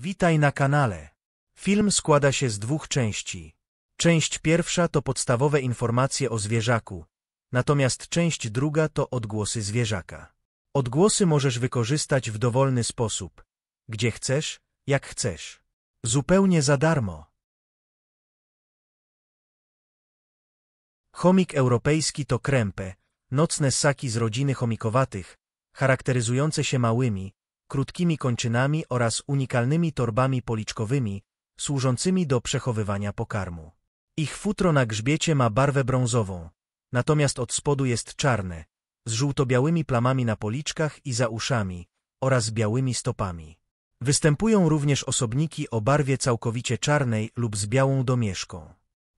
Witaj na kanale. Film składa się z dwóch części. Część pierwsza to podstawowe informacje o zwierzaku, natomiast część druga to odgłosy zwierzaka. Odgłosy możesz wykorzystać w dowolny sposób, gdzie chcesz, jak chcesz. Zupełnie za darmo. Chomik europejski to krępe, nocne ssaki z rodziny chomikowatych, charakteryzujące się małymi, krótkimi kończynami oraz unikalnymi torbami policzkowymi, służącymi do przechowywania pokarmu. Ich futro na grzbiecie ma barwę brązową, natomiast od spodu jest czarne, z żółto-białymi plamami na policzkach i za uszami oraz białymi stopami. Występują również osobniki o barwie całkowicie czarnej lub z białą domieszką.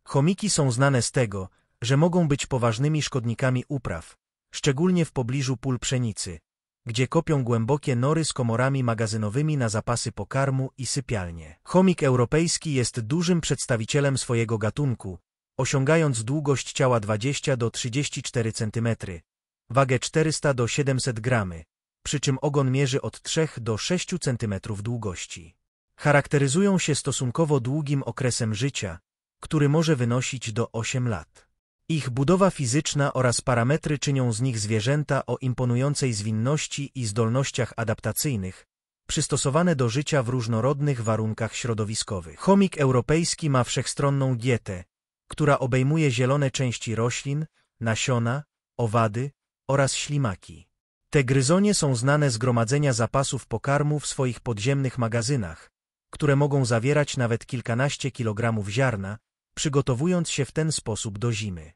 Chomiki są znane z tego, że mogą być poważnymi szkodnikami upraw, szczególnie w pobliżu pól pszenicy, gdzie kopią głębokie nory z komorami magazynowymi na zapasy pokarmu i sypialnie. Chomik europejski jest dużym przedstawicielem swojego gatunku, osiągając długość ciała 20 do 34 cm, wagę 400 do 700 g, przy czym ogon mierzy od 3 do 6 cm długości. Charakteryzują się stosunkowo długim okresem życia, który może wynosić do 8 lat. Ich budowa fizyczna oraz parametry czynią z nich zwierzęta o imponującej zwinności i zdolnościach adaptacyjnych, przystosowane do życia w różnorodnych warunkach środowiskowych. Chomik europejski ma wszechstronną dietę, która obejmuje zielone części roślin, nasiona, owady oraz ślimaki. Te gryzonie są znane z gromadzenia zapasów pokarmu w swoich podziemnych magazynach, które mogą zawierać nawet kilkanaście kilogramów ziarna, przygotowując się w ten sposób do zimy.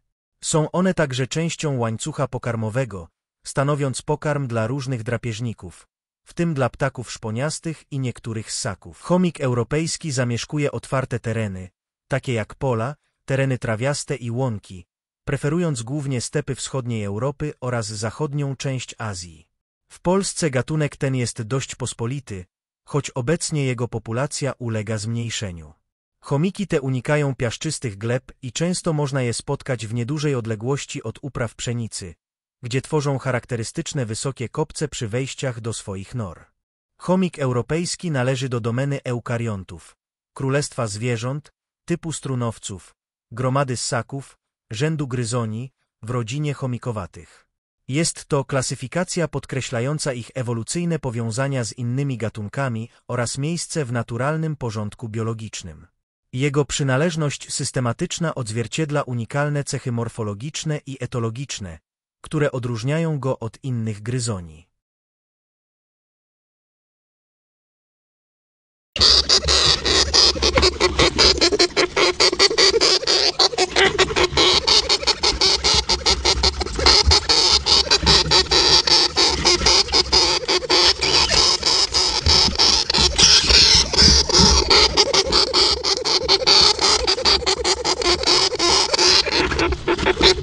Są one także częścią łańcucha pokarmowego, stanowiąc pokarm dla różnych drapieżników, w tym dla ptaków szponiastych i niektórych ssaków. Chomik europejski zamieszkuje otwarte tereny, takie jak pola, tereny trawiaste i łąki, preferując głównie stepy wschodniej Europy oraz zachodnią część Azji. W Polsce gatunek ten jest dość pospolity, choć obecnie jego populacja ulega zmniejszeniu. Chomiki te unikają piaszczystych gleb i często można je spotkać w niedużej odległości od upraw pszenicy, gdzie tworzą charakterystyczne wysokie kopce przy wejściach do swoich nor. Chomik europejski należy do domeny eukariontów, królestwa zwierząt, typu strunowców, gromady ssaków, rzędu gryzoni, w rodzinie chomikowatych. Jest to klasyfikacja podkreślająca ich ewolucyjne powiązania z innymi gatunkami oraz miejsce w naturalnym porządku biologicznym. Jego przynależność systematyczna odzwierciedla unikalne cechy morfologiczne i etologiczne, które odróżniają go od innych gryzoni. Thank you.